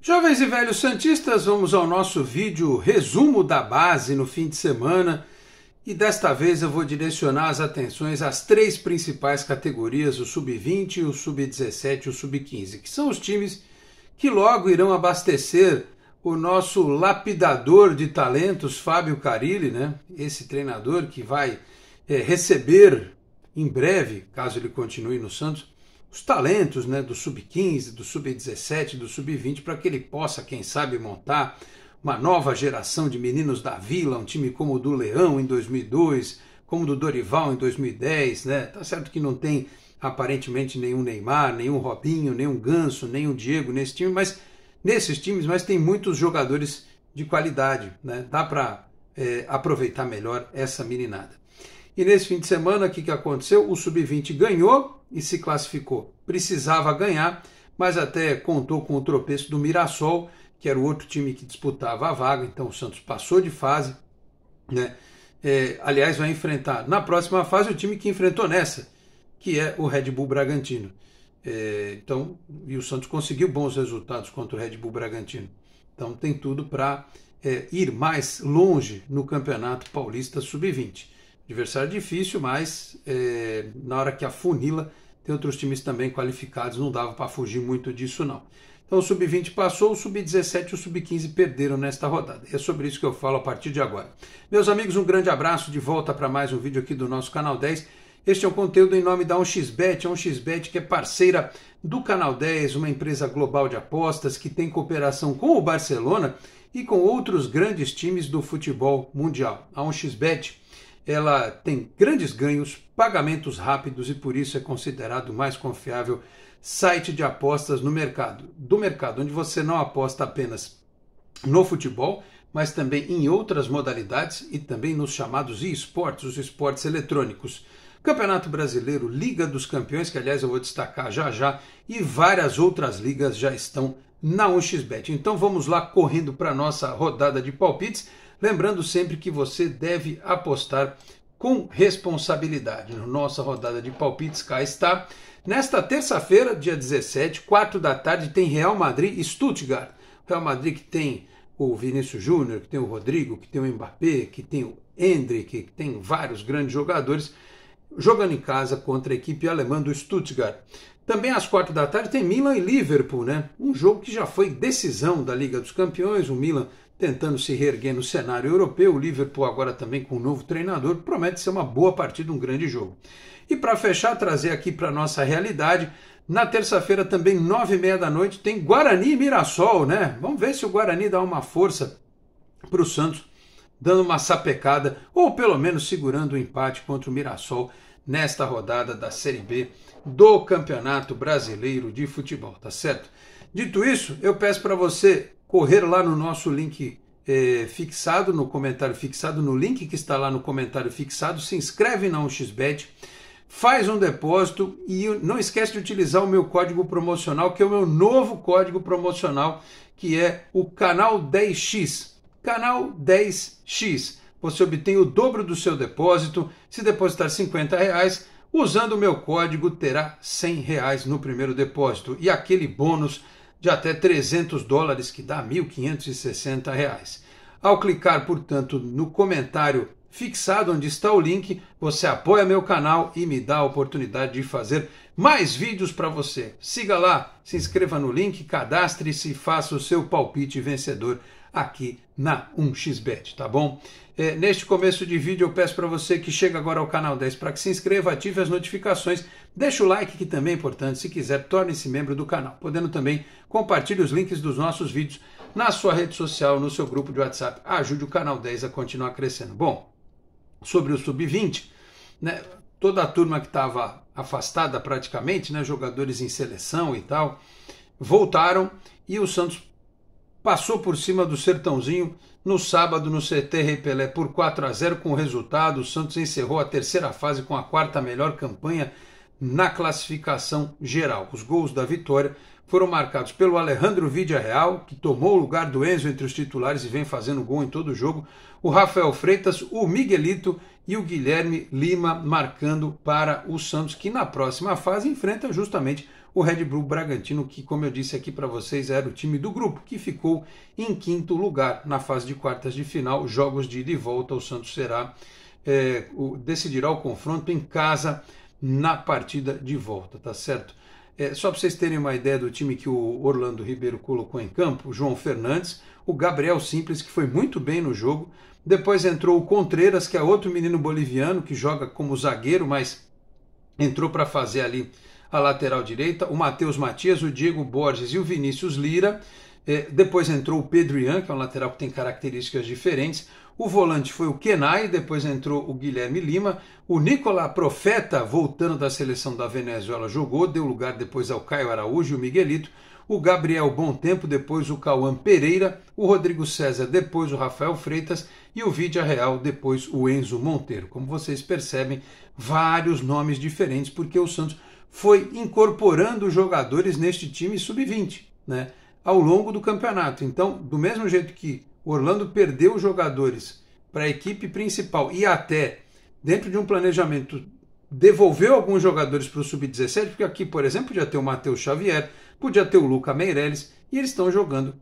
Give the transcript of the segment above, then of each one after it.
Jovens e velhos santistas, vamos ao nosso vídeo resumo da base no fim de semana. E desta vez eu vou direcionar as atenções às três principais categorias, o sub-20, o sub-17 e o sub-15, que são os times que logo irão abastecer o nosso lapidador de talentos, Fábio Carilli, né? Esse treinador que vai é, receber em breve, caso ele continue no Santos, os talentos né, do sub-15, do sub-17, do sub-20, para que ele possa, quem sabe, montar uma nova geração de meninos da vila, um time como o do Leão em 2002, como o do Dorival em 2010, né? Tá certo que não tem aparentemente nenhum Neymar, nenhum Robinho, nenhum Ganso, nenhum Diego nesse time, mas nesses times, mas tem muitos jogadores de qualidade, né? Dá para é, eh, aproveitar melhor essa meninada. E nesse fim de semana, o que, que aconteceu? O Sub-20 ganhou e se classificou. Precisava ganhar, mas até contou com o tropeço do Mirassol, que era o outro time que disputava a vaga. Então o Santos passou de fase. Né? É, aliás, vai enfrentar na próxima fase o time que enfrentou nessa, que é o Red Bull Bragantino. É, então, e o Santos conseguiu bons resultados contra o Red Bull Bragantino. Então tem tudo para é, ir mais longe no Campeonato Paulista Sub-20. Adversário é difícil, mas é, na hora que a Funila tem outros times também qualificados, não dava para fugir muito disso não. Então o Sub-20 passou, o Sub-17 e o Sub-15 perderam nesta rodada. é sobre isso que eu falo a partir de agora. Meus amigos, um grande abraço, de volta para mais um vídeo aqui do nosso Canal 10. Este é um conteúdo em nome da 1xBet, a 1xBet que é parceira do Canal 10, uma empresa global de apostas que tem cooperação com o Barcelona e com outros grandes times do futebol mundial. A 1xBet ela tem grandes ganhos, pagamentos rápidos e por isso é considerado o mais confiável site de apostas no mercado, do mercado, onde você não aposta apenas no futebol, mas também em outras modalidades e também nos chamados esportes, os esportes eletrônicos. Campeonato Brasileiro, Liga dos Campeões, que aliás eu vou destacar já já, e várias outras ligas já estão na 1xBet. Então vamos lá correndo para a nossa rodada de palpites. Lembrando sempre que você deve apostar com responsabilidade. Nossa rodada de palpites cá está. Nesta terça-feira, dia 17, 4 da tarde, tem Real Madrid e Stuttgart. Real Madrid que tem o Vinícius Júnior, que tem o Rodrigo, que tem o Mbappé, que tem o Hendrik, que tem vários grandes jogadores jogando em casa contra a equipe alemã do Stuttgart. Também às quatro da tarde tem Milan e Liverpool, né? Um jogo que já foi decisão da Liga dos Campeões. O Milan tentando se reerguer no cenário europeu. O Liverpool agora também com um novo treinador. Promete ser uma boa partida, um grande jogo. E para fechar, trazer aqui para nossa realidade. Na terça-feira também, nove e meia da noite, tem Guarani e Mirassol, né? Vamos ver se o Guarani dá uma força para o Santos dando uma sapecada ou pelo menos segurando o um empate contra o Mirassol nesta rodada da Série B do Campeonato Brasileiro de Futebol, tá certo? Dito isso, eu peço para você correr lá no nosso link eh, fixado, no comentário fixado, no link que está lá no comentário fixado, se inscreve na 1xBet, faz um depósito e não esquece de utilizar o meu código promocional, que é o meu novo código promocional, que é o canal 10x. Canal 10X. Você obtém o dobro do seu depósito. Se depositar 50 reais, usando o meu código terá 100 reais no primeiro depósito e aquele bônus de até 300 dólares que dá 1.560 reais. Ao clicar, portanto, no comentário fixado onde está o link, você apoia meu canal e me dá a oportunidade de fazer mais vídeos para você. Siga lá, se inscreva no link, cadastre-se e faça o seu palpite vencedor aqui na 1xBet, tá bom? É, neste começo de vídeo eu peço para você que chega agora ao canal 10 para que se inscreva, ative as notificações, deixe o like que também é importante, se quiser torne-se membro do canal, podendo também compartilhe os links dos nossos vídeos na sua rede social, no seu grupo de WhatsApp, ajude o canal 10 a continuar crescendo. Bom, sobre o sub-20, né, toda a turma que estava afastada praticamente, né, jogadores em seleção e tal, voltaram e o Santos passou por cima do Sertãozinho no sábado no CT Rei Pelé por 4 a 0 com o resultado. O Santos encerrou a terceira fase com a quarta melhor campanha na classificação geral. Os gols da vitória foram marcados pelo Alejandro Vidia Real, que tomou o lugar do Enzo entre os titulares e vem fazendo gol em todo o jogo, o Rafael Freitas, o Miguelito e o Guilherme Lima marcando para o Santos, que na próxima fase enfrenta justamente o Red Bull Bragantino, que, como eu disse aqui para vocês, era o time do grupo, que ficou em quinto lugar na fase de quartas de final, jogos de ida e volta. O Santos será é, o, decidirá o confronto em casa na partida de volta, tá certo? É, só para vocês terem uma ideia do time que o Orlando Ribeiro colocou em campo, o João Fernandes, o Gabriel Simples, que foi muito bem no jogo. Depois entrou o Contreiras, que é outro menino boliviano que joga como zagueiro, mas entrou para fazer ali a lateral direita, o Matheus Matias, o Diego Borges e o Vinícius Lira. É, depois entrou o Pedro Ian que é um lateral que tem características diferentes. O volante foi o Kenai, depois entrou o Guilherme Lima. O Nicolás Profeta, voltando da seleção da Venezuela, jogou, deu lugar depois ao Caio Araújo e o Miguelito. O Gabriel Bom Tempo, depois o Cauã Pereira. O Rodrigo César, depois o Rafael Freitas. E o Vidia Real, depois o Enzo Monteiro. Como vocês percebem, vários nomes diferentes, porque o Santos foi incorporando jogadores neste time sub-20, né? Ao longo do campeonato. Então, do mesmo jeito que Orlando perdeu jogadores para a equipe principal e até dentro de um planejamento devolveu alguns jogadores para o sub-17, porque aqui, por exemplo, podia ter o Matheus Xavier, podia ter o Luca Meirelles, e eles estão jogando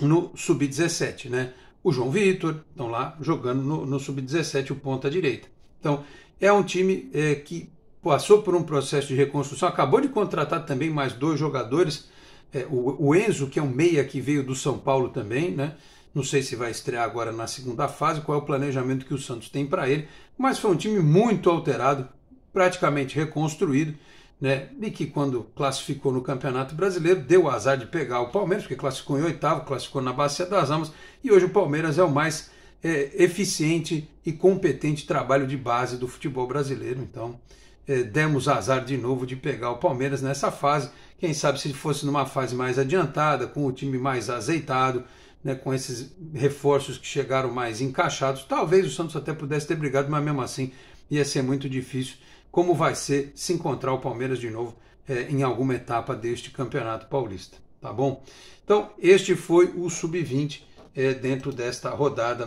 no sub-17, né? O João Vitor estão lá jogando no, no sub-17, o ponta direita. Então, é um time é, que passou por um processo de reconstrução, acabou de contratar também mais dois jogadores. É, o, o, Enzo, que é um meia que veio do São Paulo também, né? Não sei se vai estrear agora na segunda fase, qual é o planejamento que o Santos tem para ele, mas foi um time muito alterado, praticamente reconstruído, né? E que quando classificou no Campeonato Brasileiro deu o azar de pegar o Palmeiras, porque classificou em oitavo, classificou na Bacia das Almas, e hoje o Palmeiras é o mais é, eficiente e competente trabalho de base do futebol brasileiro. Então, eh, demos azar de novo de pegar o Palmeiras nessa fase. Quem sabe se fosse numa fase mais adiantada, com o time mais azeitado, né, com esses reforços que chegaram mais encaixados, talvez o Santos até pudesse ter brigado, mas mesmo assim ia ser muito difícil. Como vai ser se encontrar o Palmeiras de novo eh, em alguma etapa deste Campeonato Paulista? Tá bom? Então, este foi o Sub-20 eh, dentro desta rodada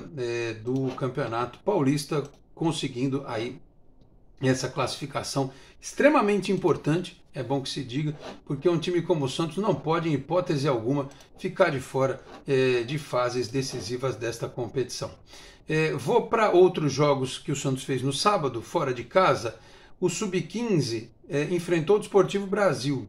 do Campeonato Paulista, conseguindo aí essa classificação extremamente importante, é bom que se diga, porque um time como o Santos não pode, em hipótese alguma, ficar de fora é, de fases decisivas desta competição. É, vou para outros jogos que o Santos fez no sábado, fora de casa. O Sub-15 é, enfrentou o Desportivo Brasil.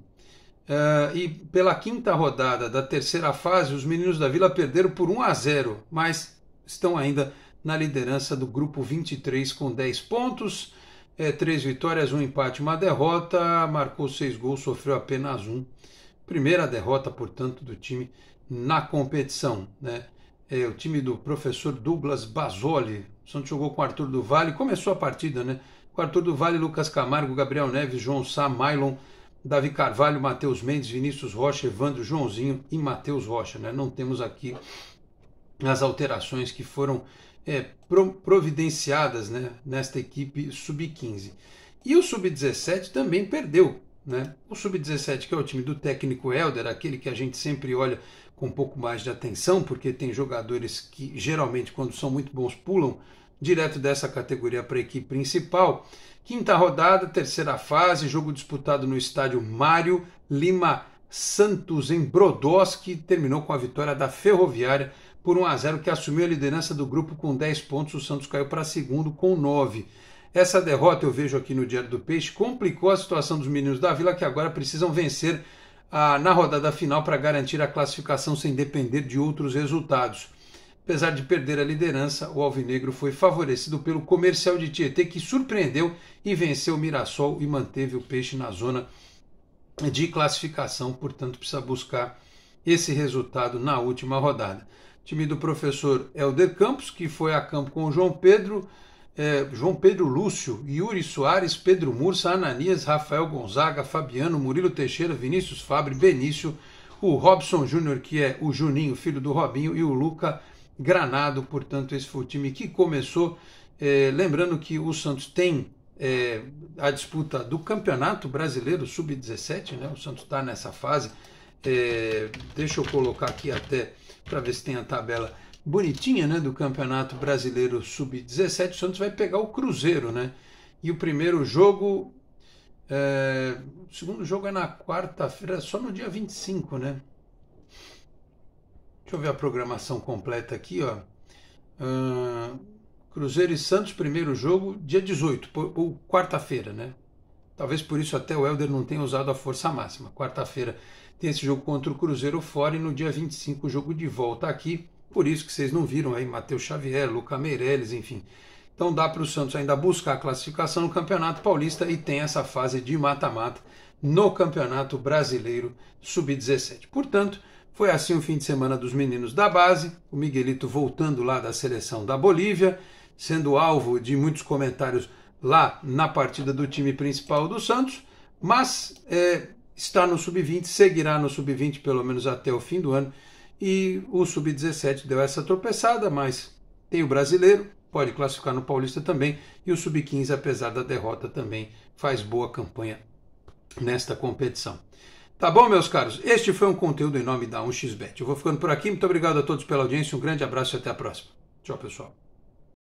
É, e pela quinta rodada da terceira fase, os meninos da Vila perderam por 1 a 0, mas estão ainda na liderança do grupo 23 com 10 pontos é, três vitórias, um empate, uma derrota, marcou seis gols, sofreu apenas um. Primeira derrota, portanto, do time na competição. Né? É, o time do professor Douglas Basoli. O Santos jogou com o Arthur do Vale, começou a partida, né? Com Arthur do Vale, Lucas Camargo, Gabriel Neves, João Sá, Mailon, Davi Carvalho, Matheus Mendes, Vinícius Rocha, Evandro, Joãozinho e Matheus Rocha, né? Não temos aqui as alterações que foram é, providenciadas né, nesta equipe sub-15. E o sub-17 também perdeu. Né? O sub-17, que é o time do técnico Helder, aquele que a gente sempre olha com um pouco mais de atenção, porque tem jogadores que geralmente, quando são muito bons, pulam direto dessa categoria para a equipe principal. Quinta rodada, terceira fase, jogo disputado no estádio Mário Lima Santos, em Brodowski, terminou com a vitória da Ferroviária por 1 a 0 que assumiu a liderança do grupo com 10 pontos. O Santos caiu para segundo com 9. Essa derrota, eu vejo aqui no Diário do Peixe, complicou a situação dos meninos da Vila, que agora precisam vencer ah, na rodada final para garantir a classificação sem depender de outros resultados. Apesar de perder a liderança, o Alvinegro foi favorecido pelo comercial de Tietê, que surpreendeu e venceu o Mirassol e manteve o peixe na zona de classificação, portanto, precisa buscar esse resultado na última rodada time do professor Helder Campos, que foi a campo com o João Pedro, é, João Pedro Lúcio, Yuri Soares, Pedro Mursa, Ananias, Rafael Gonzaga, Fabiano, Murilo Teixeira, Vinícius Fabre, Benício, o Robson Júnior, que é o Juninho, filho do Robinho, e o Luca Granado. Portanto, esse foi o time que começou. É, lembrando que o Santos tem é, a disputa do Campeonato Brasileiro Sub-17, né? o Santos está nessa fase é, deixa eu colocar aqui até para ver se tem a tabela bonitinha né, do Campeonato Brasileiro Sub-17. O Santos vai pegar o Cruzeiro, né? E o primeiro jogo. É, o segundo jogo é na quarta-feira, só no dia 25, né? Deixa eu ver a programação completa aqui, ó. Uh, Cruzeiro e Santos, primeiro jogo, dia 18, ou quarta-feira, né? Talvez por isso até o Helder não tenha usado a força máxima. Quarta-feira, tem esse jogo contra o Cruzeiro fora e no dia 25 o jogo de volta aqui. Por isso que vocês não viram aí Matheus Xavier, Luca Meirelles, enfim. Então dá para o Santos ainda buscar a classificação no Campeonato Paulista e tem essa fase de mata-mata no Campeonato Brasileiro Sub-17. Portanto, foi assim o fim de semana dos meninos da base, o Miguelito voltando lá da seleção da Bolívia, sendo alvo de muitos comentários lá na partida do time principal do Santos, mas é, está no sub-20, seguirá no sub-20 pelo menos até o fim do ano. E o sub-17 deu essa tropeçada, mas tem o brasileiro, pode classificar no Paulista também. E o sub-15, apesar da derrota, também faz boa campanha nesta competição. Tá bom, meus caros? Este foi um conteúdo em nome da 1xBet. Eu vou ficando por aqui. Muito obrigado a todos pela audiência. Um grande abraço e até a próxima. Tchau, pessoal.